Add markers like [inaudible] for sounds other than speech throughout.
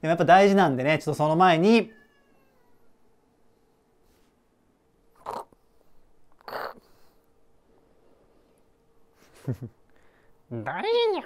でもやっぱ大事なんでね、ちょっとその前に、大事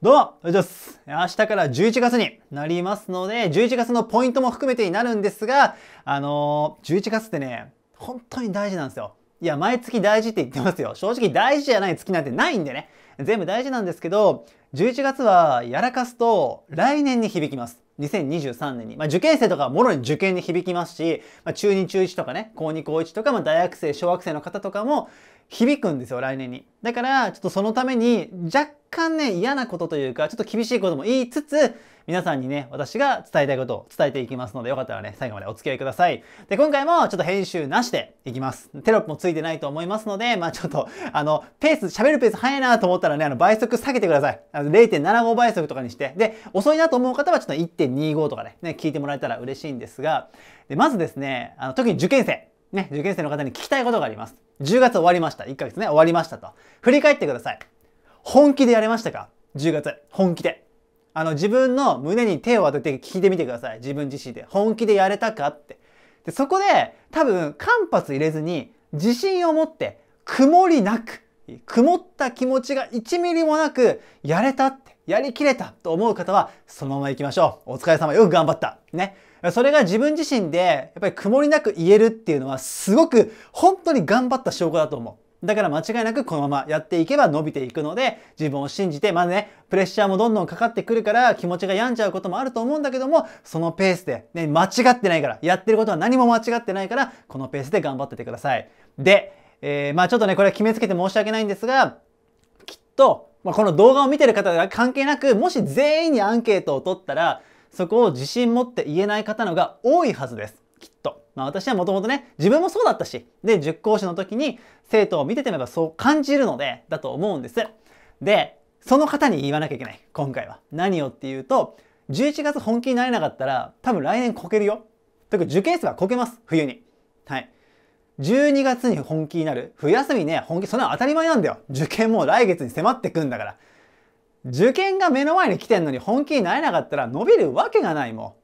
どうも、おはようございます。明日から11月になりますので、11月のポイントも含めてになるんですが、あのー、11月ってね、本当に大事なんですよ。いや、毎月大事って言ってますよ。正直大事じゃない月なんてないんでね。全部大事なんですけど、11月はやらかすと来年に響きます。2023年に、まあ、受験生とかはもろに受験に響きますし、まあ、中2中1とかね高2高1とか、まあ、大学生小学生の方とかも響くんですよ来年にだからちょっとそのために若干ね嫌なことというかちょっと厳しいことも言いつつ皆さんにね、私が伝えたいことを伝えていきますので、よかったらね、最後までお付き合いください。で、今回もちょっと編集なしでいきます。テロップもついてないと思いますので、まあちょっと、あの、ペース、喋るペース早いなと思ったらね、あの、倍速下げてください。あの、0.75倍速とかにして。で、遅いなと思う方はちょっと1.25とかね、ね、聞いてもらえたら嬉しいんですが、で、まずですね、あの、特に受験生。ね、受験生の方に聞きたいことがあります。10月終わりました。1ヶ月ね、終わりましたと。振り返ってください。本気でやれましたか ?10 月。本気で。あの、自分の胸に手を当てて聞いてみてください。自分自身で。本気でやれたかって。で、そこで、多分、間髪入れずに、自信を持って、曇りなく、曇った気持ちが1ミリもなく、やれたって、やりきれたと思う方は、そのまま行きましょう。お疲れ様、よく頑張った。ね。それが自分自身で、やっぱり曇りなく言えるっていうのは、すごく、本当に頑張った証拠だと思う。だから間違いなくこのままやっていけば伸びていくので自分を信じてまあねプレッシャーもどんどんかかってくるから気持ちが病んじゃうこともあると思うんだけどもそのペースで、ね、間違ってないからやってることは何も間違ってないからこのペースで頑張っててください。で、えー、まあちょっとねこれは決めつけて申し訳ないんですがきっと、まあ、この動画を見てる方が関係なくもし全員にアンケートを取ったらそこを自信持って言えない方のが多いはずですきっと。まあ、私はもともとね、自分もそうだったし、で、塾講師の時に生徒を見ててもやっぱそう感じるので、だと思うんです。で、その方に言わなきゃいけない、今回は。何をっていうと、11月本気になれなかったら、多分来年こけるよ。特か受験生はこけます、冬に。はい。12月に本気になる。冬休みね、本気、そんなの当たり前なんだよ。受験もう来月に迫ってくんだから。受験が目の前に来てんのに本気になれなかったら伸びるわけがないも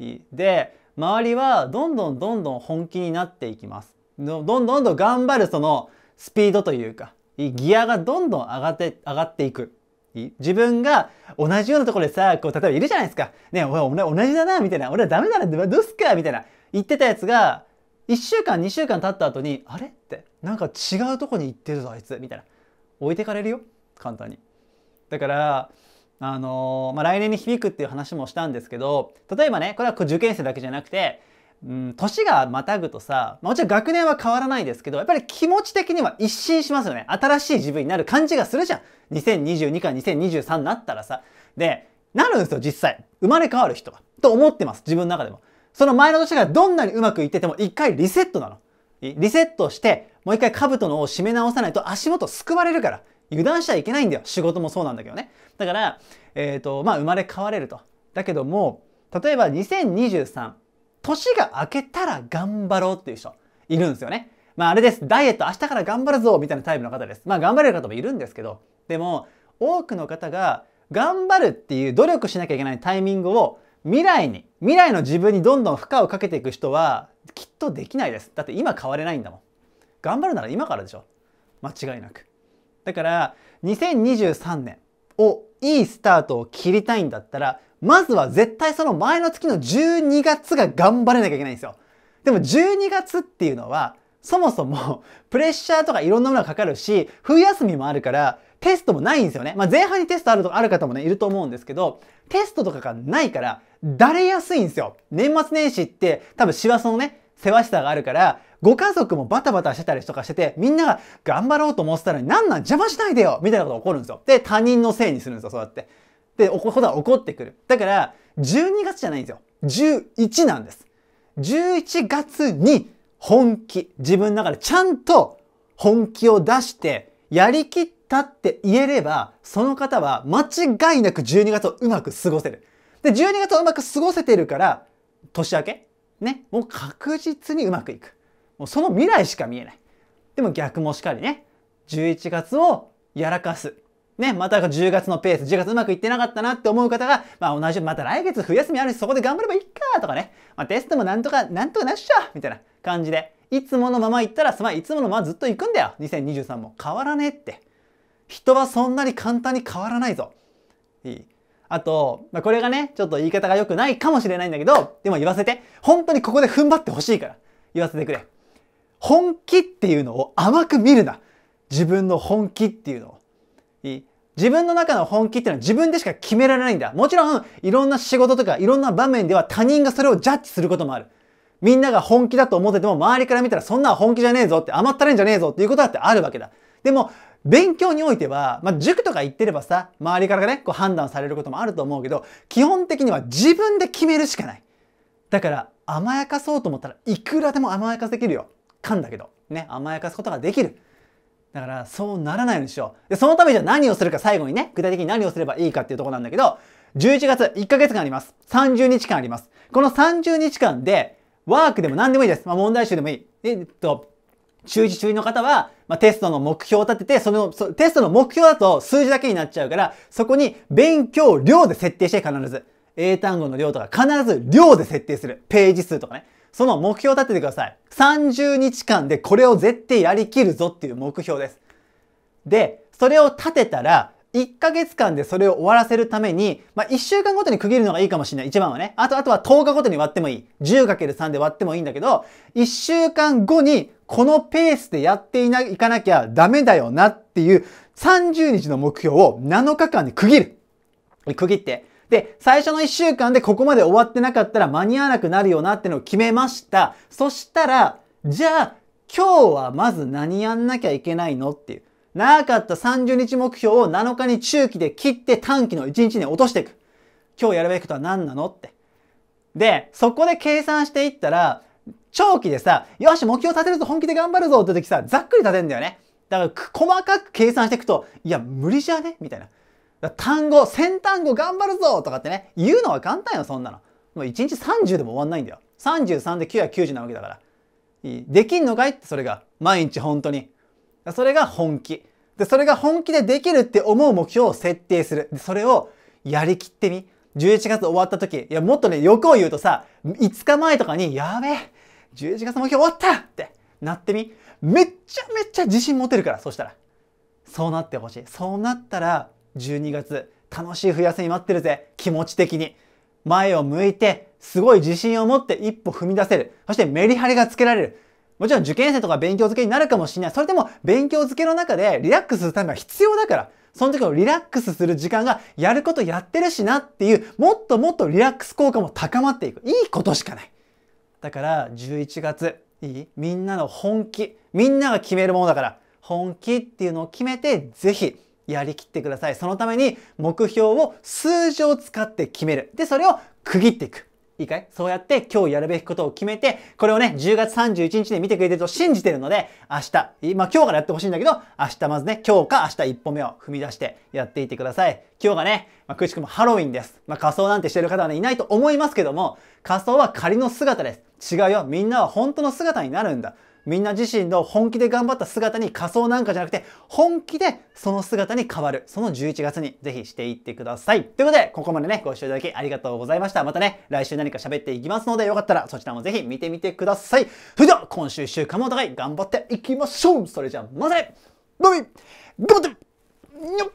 ん。で、周りはどんどんどんどん本気になっていきますどんどんどん頑張るそのスピードというかギアがどんどん上がって上がっていく自分が同じようなところでさこう例えばいるじゃないですかね俺前同じだなみたいな俺はダメだなどうすかみたいな言ってたやつが1週間2週間経った後にあれってなんか違うとこに行ってるぞあいつみたいな置いてかれるよ簡単にだからあのー、まあ、来年に響くっていう話もしたんですけど例えばねこれは受験生だけじゃなくて、うん、年がまたぐとさもちろん学年は変わらないですけどやっぱり気持ち的には一新しますよね新しい自分になる感じがするじゃん2022から2023になったらさでなるんですよ実際生まれ変わる人はと思ってます自分の中でもその前の年がどんなにうまくいってても一回リセットなのリセットしてもう一回兜の緒を締め直さないと足元すくわれるから油断しちゃいけないんだよ。仕事もそうなんだけどね。だから、えっ、ー、と、まあ、生まれ変われると。だけども、例えば2023、年が明けたら頑張ろうっていう人いるんですよね。まあ、あれです。ダイエット明日から頑張るぞみたいなタイプの方です。まあ、頑張れる方もいるんですけど、でも、多くの方が頑張るっていう努力しなきゃいけないタイミングを未来に、未来の自分にどんどん負荷をかけていく人はきっとできないです。だって今変われないんだもん。頑張るなら今からでしょ。間違いなく。だから2023年をいいスタートを切りたいんだったらまずは絶対その前の月の12月が頑張れなきゃいけないんですよ。でも12月っていうのはそもそも [laughs] プレッシャーとかいろんなものがかかるし冬休みもあるからテストもないんですよね。まあ、前半にテストあるとある方もねいると思うんですけどテストとかがないからだれやすいんですよ。年末年始って多分師走のね世話しさがあるからご家族もバタバタしてたりとかしてて、みんなが頑張ろうと思ってたのになんなん邪魔しないでよみたいなことが起こるんですよ。で、他人のせいにするんですよ、そうやって。で、こことは怒ってくる。だから、12月じゃないんですよ。11なんです。11月に本気、自分の中でちゃんと本気を出して、やりきったって言えれば、その方は間違いなく12月をうまく過ごせる。で、12月をうまく過ごせてるから、年明けね、もう確実にうまくいく。もうその未来しか見えない。でも逆もしかりね。11月をやらかす。ね、また10月のペース、10月うまくいってなかったなって思う方が、まあ同じ、また来月冬休みあるしそこで頑張ればいいかとかね、まあテストもなんとか、なんとかなっしゃみたいな感じで、いつものまま行ったら、まあいつものままずっと行くんだよ。2023も変わらねえって。人はそんなに簡単に変わらないぞ。いい。あと、まあ、これがね、ちょっと言い方が良くないかもしれないんだけど、でも言わせて。本当にここで踏ん張ってほしいから。言わせてくれ。本気っていうのを甘く見るな。自分の本気っていうのを。いい自分の中の本気っていうのは自分でしか決められないんだ。もちろん、いろんな仕事とかいろんな場面では他人がそれをジャッジすることもある。みんなが本気だと思ってても周りから見たらそんな本気じゃねえぞって甘ったれんじゃねえぞっていうことだってあるわけだ。でも、勉強においては、まあ、塾とか行ってればさ、周りからね、こう判断されることもあると思うけど、基本的には自分で決めるしかない。だから、甘やかそうと思ったらいくらでも甘やかせきるよ。かんだけど、ね、甘やかすことができる。だから、そうならないようにしよう。で、そのためじゃ何をするか最後にね、具体的に何をすればいいかっていうとこなんだけど、11月1ヶ月間あります。30日間あります。この30日間で、ワークでも何でもいいです。まあ、問題集でもいい。えっと、中1中の方は、まあ、テストの目標を立てて、そのテストの目標だと数字だけになっちゃうから、そこに勉強量で設定して必ず。英単語の量とか必ず量で設定する。ページ数とかね。その目標を立ててください。30日間でこれを絶対やりきるぞっていう目標です。で、それを立てたら、1ヶ月間でそれを終わらせるために、まあ、1週間ごとに区切るのがいいかもしれない。一番はね。あと、あとは10日ごとに割ってもいい。10×3 で割ってもいいんだけど、1週間後にこのペースでやっていな、いかなきゃダメだよなっていう30日の目標を7日間で区切る。区切って。で、最初の1週間でここまで終わってなかったら間に合わなくなるよなってのを決めました。そしたら、じゃあ、今日はまず何やんなきゃいけないのっていう。長かった30日目標を7日に中期で切って短期の1日に落としていく。今日やるべきことは何なのって。で、そこで計算していったら、長期でさ、よし、目標立てると本気で頑張るぞって時さ、ざっくり立てんだよね。だから、細かく計算していくと、いや、無理じゃねみたいな。単語、先単語頑張るぞとかってね、言うのは簡単よ、そんなの。もう1日30でも終わんないんだよ。33で990なわけだから。できんのかいってそれが。毎日本当に。それが本気。で、それが本気でできるって思う目標を設定する。で、それをやりきってみ。11月終わった時、いや、もっとね、欲を言うとさ、5日前とかに、やべえ、11月目標終わったってなってみ。めっちゃめっちゃ自信持てるから、そしたら。そうなってほしい。そうなったら、12月楽しい冬休み待ってるぜ気持ち的に前を向いてすごい自信を持って一歩踏み出せるそしてメリハリがつけられるもちろん受験生とか勉強漬けになるかもしれないそれでも勉強漬けの中でリラックスするためは必要だからその時のリラックスする時間がやることやってるしなっていうもっともっとリラックス効果も高まっていくいいことしかないだから11月いいみんなの本気みんなが決めるものだから本気っていうのを決めてぜひやりきってください。そのために目標を数字を使って決める。で、それを区切っていく。いいかいそうやって今日やるべきことを決めて、これをね、10月31日で見てくれてると信じてるので、明日、まあ今日からやってほしいんだけど、明日まずね、今日か明日一歩目を踏み出してやっていってください。今日がね、まあ、くしくもハロウィンです。まあ仮装なんてしてる方はね、いないと思いますけども、仮装は仮の姿です。違うよ。みんなは本当の姿になるんだ。みんな自身の本気で頑張った姿に仮装なんかじゃなくて、本気でその姿に変わる。その11月にぜひしていってください。ということで、ここまでね、ご視聴いただきありがとうございました。またね、来週何か喋っていきますので、よかったらそちらもぜひ見てみてください。それでは、今週1週間もお互い頑張っていきましょうそれじゃあ、またねバイバイ頑張ってにょっ